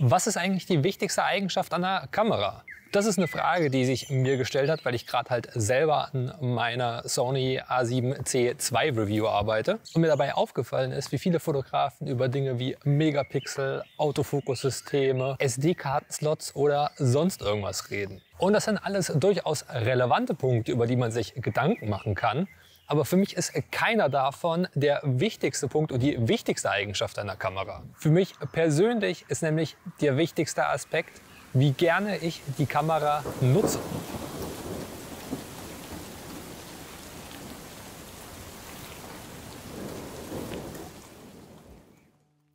Was ist eigentlich die wichtigste Eigenschaft einer Kamera? Das ist eine Frage, die sich mir gestellt hat, weil ich gerade halt selber an meiner Sony A7C2 Review arbeite und mir dabei aufgefallen ist, wie viele Fotografen über Dinge wie Megapixel, Autofokussysteme, SD-Kartenslots oder sonst irgendwas reden. Und das sind alles durchaus relevante Punkte, über die man sich Gedanken machen kann aber für mich ist keiner davon der wichtigste Punkt und die wichtigste Eigenschaft einer Kamera. Für mich persönlich ist nämlich der wichtigste Aspekt, wie gerne ich die Kamera nutze.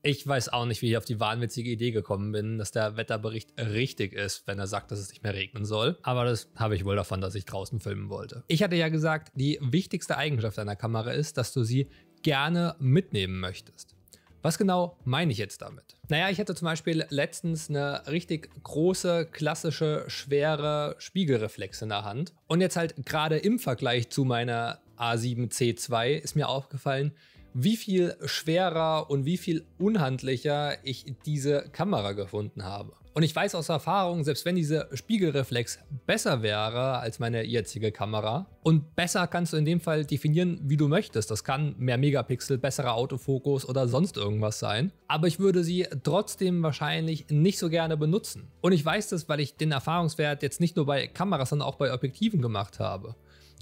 Ich weiß auch nicht, wie ich auf die wahnwitzige Idee gekommen bin, dass der Wetterbericht richtig ist, wenn er sagt, dass es nicht mehr regnen soll. Aber das habe ich wohl davon, dass ich draußen filmen wollte. Ich hatte ja gesagt, die wichtigste Eigenschaft einer Kamera ist, dass du sie gerne mitnehmen möchtest. Was genau meine ich jetzt damit? Naja, ich hatte zum Beispiel letztens eine richtig große, klassische, schwere Spiegelreflex in der Hand. Und jetzt halt gerade im Vergleich zu meiner A7C2 ist mir aufgefallen, wie viel schwerer und wie viel unhandlicher ich diese Kamera gefunden habe. Und ich weiß aus Erfahrung, selbst wenn diese Spiegelreflex besser wäre als meine jetzige Kamera, und besser kannst du in dem Fall definieren, wie du möchtest. Das kann mehr Megapixel, besserer Autofokus oder sonst irgendwas sein. Aber ich würde sie trotzdem wahrscheinlich nicht so gerne benutzen. Und ich weiß das, weil ich den Erfahrungswert jetzt nicht nur bei Kameras, sondern auch bei Objektiven gemacht habe.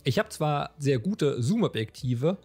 Ich habe zwar sehr gute Zoom-Objektive,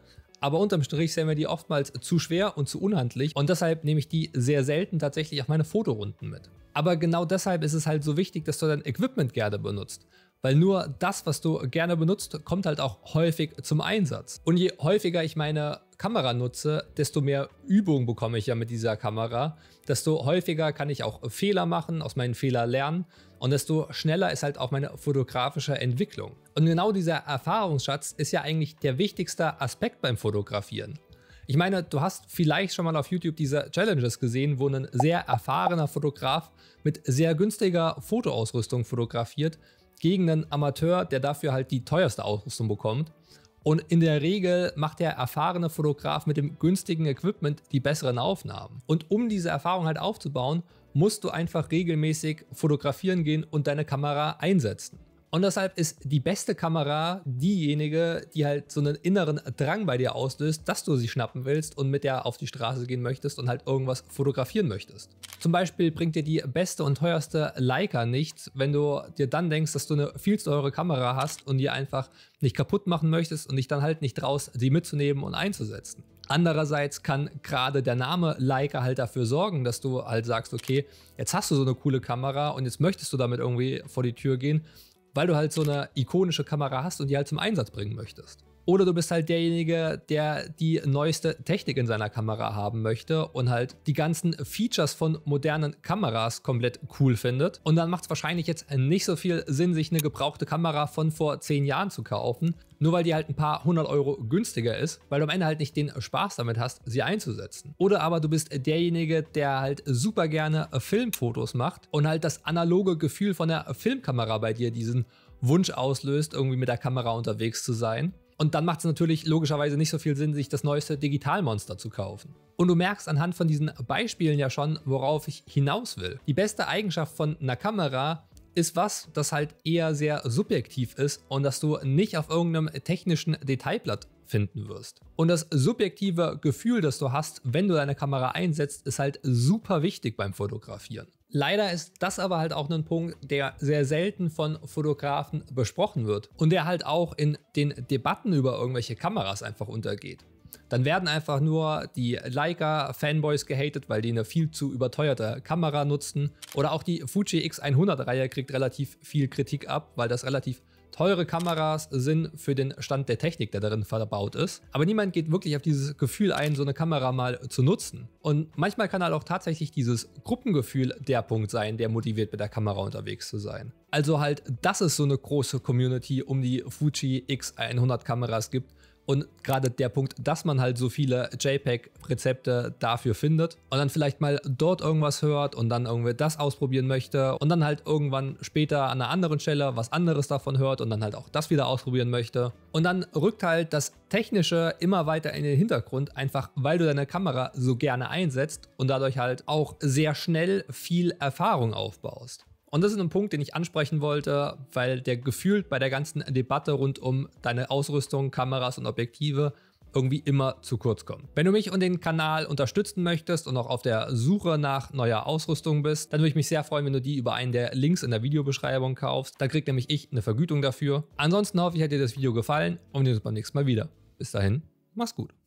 aber unterm Strich sehen wir die oftmals zu schwer und zu unhandlich und deshalb nehme ich die sehr selten tatsächlich auf meine Fotorunden mit. Aber genau deshalb ist es halt so wichtig, dass du dein Equipment gerne benutzt weil nur das, was du gerne benutzt, kommt halt auch häufig zum Einsatz. Und je häufiger ich meine Kamera nutze, desto mehr Übung bekomme ich ja mit dieser Kamera, desto häufiger kann ich auch Fehler machen, aus meinen Fehlern lernen und desto schneller ist halt auch meine fotografische Entwicklung. Und genau dieser Erfahrungsschatz ist ja eigentlich der wichtigste Aspekt beim Fotografieren. Ich meine, du hast vielleicht schon mal auf YouTube diese Challenges gesehen, wo ein sehr erfahrener Fotograf mit sehr günstiger Fotoausrüstung fotografiert, gegen einen Amateur, der dafür halt die teuerste Ausrüstung bekommt. Und in der Regel macht der erfahrene Fotograf mit dem günstigen Equipment die besseren Aufnahmen. Und um diese Erfahrung halt aufzubauen, musst du einfach regelmäßig fotografieren gehen und deine Kamera einsetzen. Und deshalb ist die beste Kamera diejenige, die halt so einen inneren Drang bei dir auslöst, dass du sie schnappen willst und mit der auf die Straße gehen möchtest und halt irgendwas fotografieren möchtest. Zum Beispiel bringt dir die beste und teuerste Leica nichts, wenn du dir dann denkst, dass du eine viel zu teure Kamera hast und die einfach nicht kaputt machen möchtest und dich dann halt nicht traust, sie mitzunehmen und einzusetzen. Andererseits kann gerade der Name Leica halt dafür sorgen, dass du halt sagst, okay, jetzt hast du so eine coole Kamera und jetzt möchtest du damit irgendwie vor die Tür gehen, weil du halt so eine ikonische Kamera hast und die halt zum Einsatz bringen möchtest. Oder du bist halt derjenige, der die neueste Technik in seiner Kamera haben möchte und halt die ganzen Features von modernen Kameras komplett cool findet. Und dann macht es wahrscheinlich jetzt nicht so viel Sinn, sich eine gebrauchte Kamera von vor zehn Jahren zu kaufen, nur weil die halt ein paar hundert Euro günstiger ist, weil du am Ende halt nicht den Spaß damit hast, sie einzusetzen. Oder aber du bist derjenige, der halt super gerne Filmfotos macht und halt das analoge Gefühl von der Filmkamera bei dir diesen Wunsch auslöst, irgendwie mit der Kamera unterwegs zu sein. Und dann macht es natürlich logischerweise nicht so viel Sinn, sich das neueste Digitalmonster zu kaufen. Und du merkst anhand von diesen Beispielen ja schon, worauf ich hinaus will. Die beste Eigenschaft von einer Kamera ist was, das halt eher sehr subjektiv ist und das du nicht auf irgendeinem technischen Detailblatt finden wirst. Und das subjektive Gefühl, das du hast, wenn du deine Kamera einsetzt, ist halt super wichtig beim Fotografieren. Leider ist das aber halt auch ein Punkt, der sehr selten von Fotografen besprochen wird und der halt auch in den Debatten über irgendwelche Kameras einfach untergeht. Dann werden einfach nur die Leica-Fanboys gehatet, weil die eine viel zu überteuerte Kamera nutzen. Oder auch die Fuji X100-Reihe kriegt relativ viel Kritik ab, weil das relativ Teure Kameras sind für den Stand der Technik, der darin verbaut ist. Aber niemand geht wirklich auf dieses Gefühl ein, so eine Kamera mal zu nutzen. Und manchmal kann halt auch tatsächlich dieses Gruppengefühl der Punkt sein, der motiviert, mit der Kamera unterwegs zu sein. Also halt, dass es so eine große Community um die Fuji X100 Kameras gibt und gerade der Punkt, dass man halt so viele JPEG-Rezepte dafür findet und dann vielleicht mal dort irgendwas hört und dann irgendwie das ausprobieren möchte und dann halt irgendwann später an einer anderen Stelle was anderes davon hört und dann halt auch das wieder ausprobieren möchte. Und dann rückt halt das Technische immer weiter in den Hintergrund, einfach weil du deine Kamera so gerne einsetzt und dadurch halt auch sehr schnell viel Erfahrung aufbaust. Und das ist ein Punkt, den ich ansprechen wollte, weil der gefühlt bei der ganzen Debatte rund um deine Ausrüstung, Kameras und Objektive irgendwie immer zu kurz kommt. Wenn du mich und den Kanal unterstützen möchtest und auch auf der Suche nach neuer Ausrüstung bist, dann würde ich mich sehr freuen, wenn du die über einen der Links in der Videobeschreibung kaufst. Da kriegt nämlich ich eine Vergütung dafür. Ansonsten hoffe ich, hat dir das Video gefallen und wir sehen uns beim nächsten Mal wieder. Bis dahin, mach's gut.